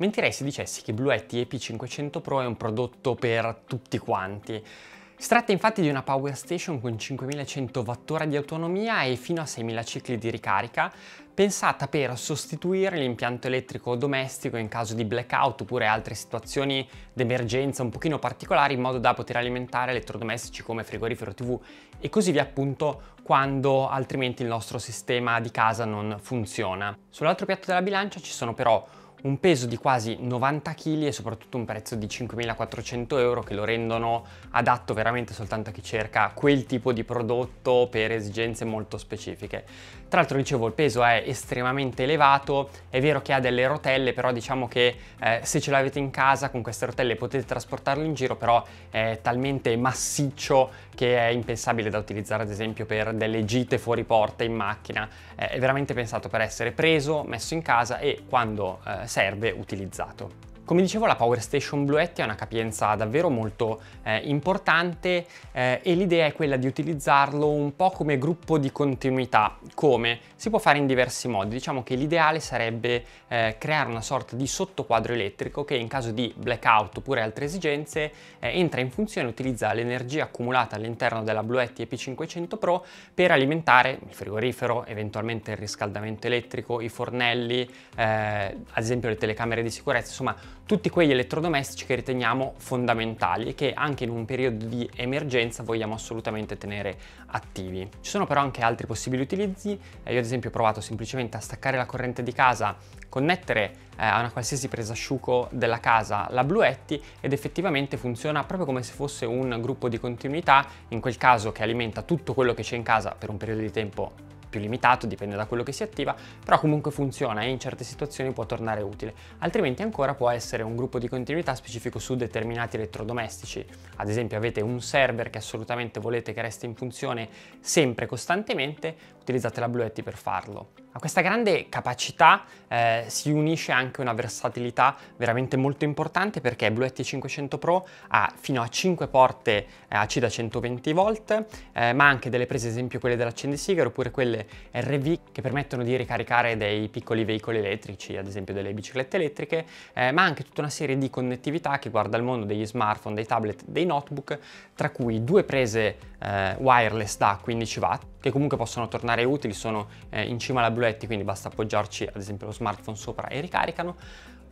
Mentirei se dicessi che Bluetti EP500 Pro è un prodotto per tutti quanti. Si tratta infatti di una power station con 5100 Wh di autonomia e fino a 6000 cicli di ricarica, pensata per sostituire l'impianto elettrico domestico in caso di blackout oppure altre situazioni d'emergenza un pochino particolari in modo da poter alimentare elettrodomestici come frigorifero, tv e così via appunto quando altrimenti il nostro sistema di casa non funziona. Sull'altro piatto della bilancia ci sono però un peso di quasi 90 kg e soprattutto un prezzo di 5.400 euro che lo rendono adatto veramente soltanto a chi cerca quel tipo di prodotto per esigenze molto specifiche. Tra l'altro dicevo il peso è estremamente elevato, è vero che ha delle rotelle però diciamo che eh, se ce l'avete in casa con queste rotelle potete trasportarlo in giro però è talmente massiccio che è impensabile da utilizzare ad esempio per delle gite fuori porta in macchina, eh, è veramente pensato per essere preso, messo in casa e quando eh, serve utilizzato. Come dicevo la Power Station Bluetti ha una capienza davvero molto eh, importante eh, e l'idea è quella di utilizzarlo un po' come gruppo di continuità. Come? Si può fare in diversi modi, diciamo che l'ideale sarebbe eh, creare una sorta di sottoquadro elettrico che in caso di blackout oppure altre esigenze eh, entra in funzione e utilizza l'energia accumulata all'interno della Bluetti EP500 Pro per alimentare il frigorifero, eventualmente il riscaldamento elettrico, i fornelli, eh, ad esempio le telecamere di sicurezza, insomma tutti quegli elettrodomestici che riteniamo fondamentali e che anche in un periodo di emergenza vogliamo assolutamente tenere attivi. Ci sono però anche altri possibili utilizzi, eh, io ad esempio ho provato semplicemente a staccare la corrente di casa, connettere eh, a una qualsiasi presa asciugo della casa la Bluetti ed effettivamente funziona proprio come se fosse un gruppo di continuità, in quel caso che alimenta tutto quello che c'è in casa per un periodo di tempo più limitato, dipende da quello che si attiva, però comunque funziona e in certe situazioni può tornare utile, altrimenti ancora può essere un gruppo di continuità specifico su determinati elettrodomestici, ad esempio avete un server che assolutamente volete che resti in funzione sempre costantemente, utilizzate la Blue per farlo. A questa grande capacità eh, si unisce anche una versatilità veramente molto importante perché Bluetti 500 Pro ha fino a 5 porte eh, AC da 120 volt, eh, ma anche delle prese, ad esempio quelle dell'accendisigaro oppure quelle RV che permettono di ricaricare dei piccoli veicoli elettrici, ad esempio delle biciclette elettriche, eh, ma anche tutta una serie di connettività che guarda il mondo degli smartphone, dei tablet, dei notebook, tra cui due prese eh, wireless da 15 watt che comunque possono tornare utili sono eh, in cima alla Blue quindi basta appoggiarci ad esempio lo smartphone sopra e ricaricano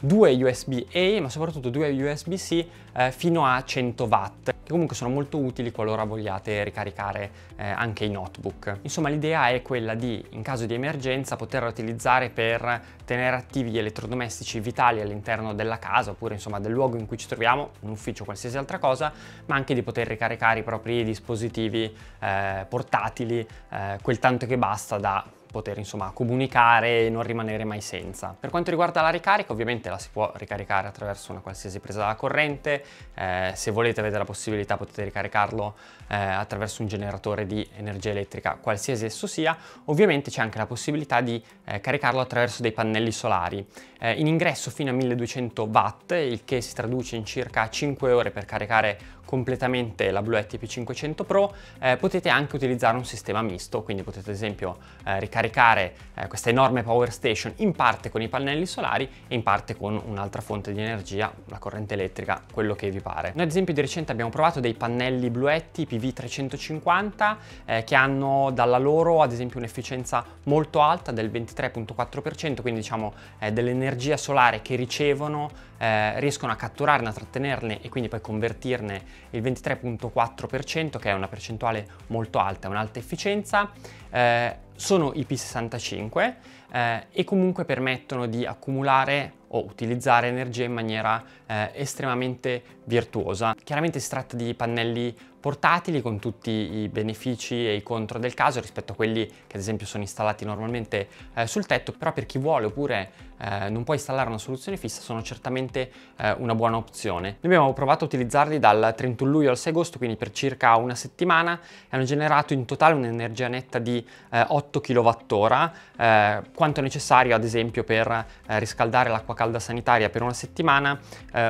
due USB-A ma soprattutto due USB-C eh, fino a 100 watt che comunque sono molto utili qualora vogliate ricaricare eh, anche i notebook. Insomma l'idea è quella di in caso di emergenza poterla utilizzare per tenere attivi gli elettrodomestici vitali all'interno della casa oppure insomma del luogo in cui ci troviamo, un ufficio qualsiasi altra cosa, ma anche di poter ricaricare i propri dispositivi eh, portatili eh, quel tanto che basta da poter insomma comunicare e non rimanere mai senza. Per quanto riguarda la ricarica ovviamente la si può ricaricare attraverso una qualsiasi presa da corrente, eh, se volete avete la possibilità potete ricaricarlo eh, attraverso un generatore di energia elettrica qualsiasi esso sia, ovviamente c'è anche la possibilità di eh, caricarlo attraverso dei pannelli solari, eh, in ingresso fino a 1200 watt il che si traduce in circa 5 ore per caricare completamente la Blue ETP 500 Pro, eh, potete anche utilizzare un sistema misto, quindi potete ad esempio eh, ricaricare caricare eh, questa enorme power station in parte con i pannelli solari e in parte con un'altra fonte di energia, la corrente elettrica, quello che vi pare. Noi ad esempio di recente abbiamo provato dei pannelli bluetti PV350 eh, che hanno dalla loro ad esempio un'efficienza molto alta del 23.4%, quindi diciamo eh, dell'energia solare che ricevono eh, riescono a catturarne, a trattenerne e quindi poi convertirne il 23.4% che è una percentuale molto alta, un'alta efficienza. Eh, sono i P65 eh, e comunque permettono di accumulare o utilizzare energia in maniera eh, estremamente virtuosa. Chiaramente si tratta di pannelli portatili con tutti i benefici e i contro del caso rispetto a quelli che ad esempio sono installati normalmente eh, sul tetto, però per chi vuole oppure eh, non può installare una soluzione fissa sono certamente eh, una buona opzione. Noi abbiamo provato a utilizzarli dal 31 luglio al 6 agosto, quindi per circa una settimana, e hanno generato in totale un'energia netta di 8 eh, kWh, eh, quanto necessario ad esempio per eh, riscaldare l'acqua calda sanitaria per una settimana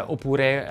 oppure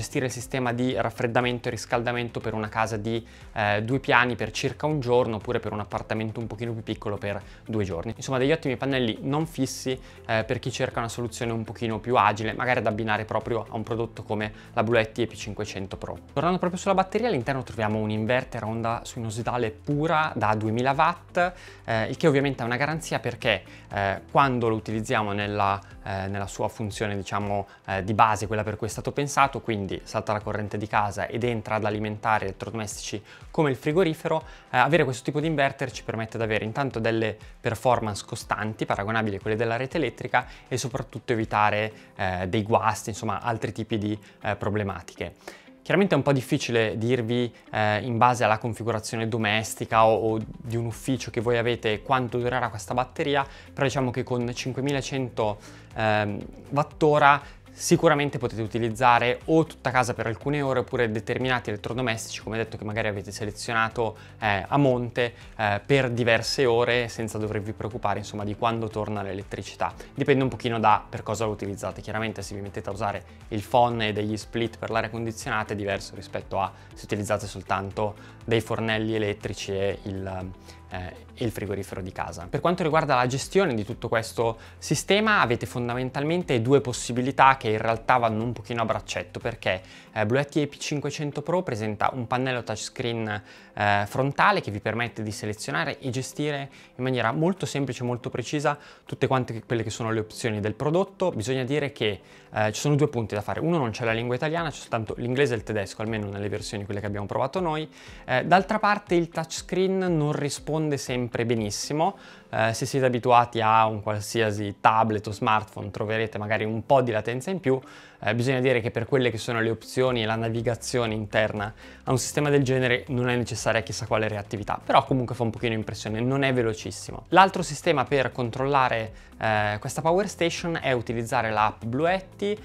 gestire il sistema di raffreddamento e riscaldamento per una casa di eh, due piani per circa un giorno oppure per un appartamento un pochino più piccolo per due giorni. Insomma degli ottimi pannelli non fissi eh, per chi cerca una soluzione un pochino più agile, magari ad abbinare proprio a un prodotto come la Bluetti EP500 Pro. Tornando proprio sulla batteria, all'interno troviamo un inverter a onda sinusoidale pura da 2000 watt, eh, il che ovviamente è una garanzia perché eh, quando lo utilizziamo nella, eh, nella sua funzione diciamo eh, di base, quella per cui è stato pensato, quindi quindi salta la corrente di casa ed entra ad alimentare elettrodomestici come il frigorifero, eh, avere questo tipo di inverter ci permette di avere intanto delle performance costanti paragonabili a quelle della rete elettrica e soprattutto evitare eh, dei guasti, insomma altri tipi di eh, problematiche. Chiaramente è un po' difficile dirvi eh, in base alla configurazione domestica o, o, di un ufficio che voi avete quanto durerà questa batteria, però diciamo che con 5100 eh, wattora Sicuramente potete utilizzare o tutta casa per alcune ore oppure determinati elettrodomestici, come detto che magari avete selezionato eh, a monte eh, per diverse ore senza dovervi preoccupare insomma di quando torna l'elettricità. Dipende un pochino da per cosa lo utilizzate. Chiaramente se vi mettete a usare il phon e degli split per l'aria condizionata è diverso rispetto a se utilizzate soltanto dei fornelli elettrici e il, eh, e il frigorifero di casa. Per quanto riguarda la gestione di tutto questo sistema avete fondamentalmente due possibilità che in realtà vanno un pochino a braccetto perché eh, Blue AP500 Pro presenta un pannello touchscreen eh, frontale che vi permette di selezionare e gestire in maniera molto semplice, e molto precisa tutte quante quelle che sono le opzioni del prodotto. Bisogna dire che eh, ci sono due punti da fare. Uno non c'è la lingua italiana, c'è soltanto l'inglese e il tedesco, almeno nelle versioni quelle che abbiamo provato noi. Eh, d'altra parte il touchscreen non risponde risponde sempre benissimo eh, se siete abituati a un qualsiasi tablet o smartphone troverete magari un po' di latenza in più, eh, bisogna dire che per quelle che sono le opzioni e la navigazione interna a un sistema del genere non è necessaria chissà quale reattività, però comunque fa un pochino impressione, non è velocissimo. L'altro sistema per controllare eh, questa power station è utilizzare l'app Bluetti, eh,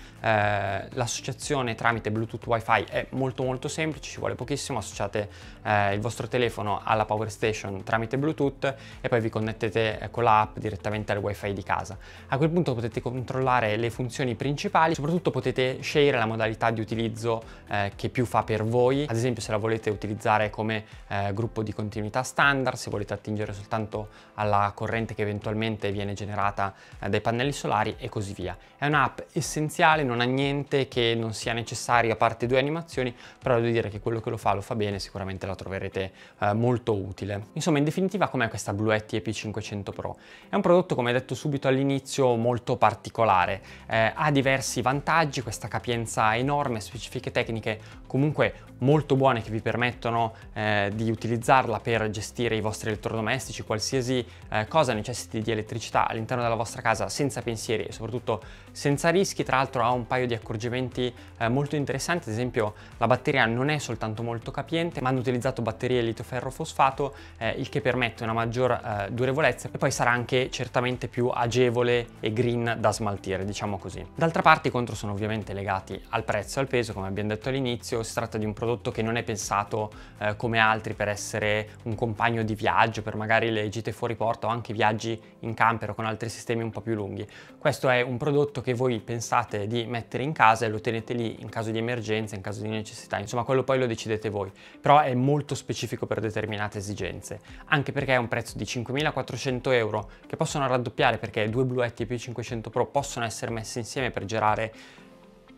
l'associazione tramite Bluetooth WiFi è molto molto semplice, ci vuole pochissimo, associate eh, il vostro telefono alla power station tramite Bluetooth e poi vi connettete collegherete con ecco, la app direttamente al wifi di casa. A quel punto potete controllare le funzioni principali, soprattutto potete scegliere la modalità di utilizzo eh, che più fa per voi, ad esempio se la volete utilizzare come eh, gruppo di continuità standard, se volete attingere soltanto alla corrente che eventualmente viene generata eh, dai pannelli solari e così via. È un'app essenziale, non ha niente che non sia necessario a parte due animazioni, però devo dire che quello che lo fa lo fa bene, sicuramente la troverete eh, molto utile. Insomma, in definitiva com'è questa Blue ET EP500? 900 Pro. È un prodotto, come detto subito all'inizio, molto particolare. Eh, ha diversi vantaggi, questa capienza enorme, specifiche tecniche comunque molto buone che vi permettono eh, di utilizzarla per gestire i vostri elettrodomestici, qualsiasi eh, cosa necessiti di elettricità all'interno della vostra casa senza pensieri e soprattutto senza rischi, tra l'altro ha un paio di accorgimenti eh, molto interessanti, ad esempio la batteria non è soltanto molto capiente, ma hanno utilizzato batterie litio-ferro-fosfato, eh, il che permette una maggior eh, durevolezza e poi sarà anche certamente più agevole e green da smaltire, diciamo così. D'altra parte i contro sono ovviamente legati al prezzo e al peso, come abbiamo detto all'inizio, si tratta di un prodotto che non è pensato eh, come altri per essere un compagno di viaggio, per magari le gite fuori porta o anche viaggi in camper o con altri sistemi un po' più lunghi. Questo è un prodotto che voi pensate di mettere in casa e lo tenete lì in caso di emergenza, in caso di necessità, insomma quello poi lo decidete voi, però è molto specifico per determinate esigenze, anche perché è un prezzo di 5.400 euro che possono raddoppiare perché due bluetti e più 500 Pro possono essere messi insieme per girare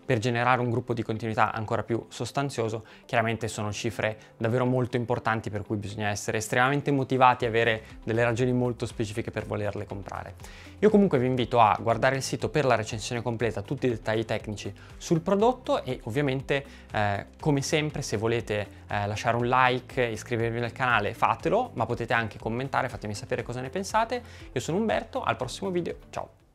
per generare un gruppo di continuità ancora più sostanzioso, chiaramente sono cifre davvero molto importanti per cui bisogna essere estremamente motivati e avere delle ragioni molto specifiche per volerle comprare. Io comunque vi invito a guardare il sito per la recensione completa, tutti i dettagli tecnici sul prodotto e ovviamente eh, come sempre se volete eh, lasciare un like, iscrivervi al canale fatelo, ma potete anche commentare, fatemi sapere cosa ne pensate. Io sono Umberto, al prossimo video, ciao!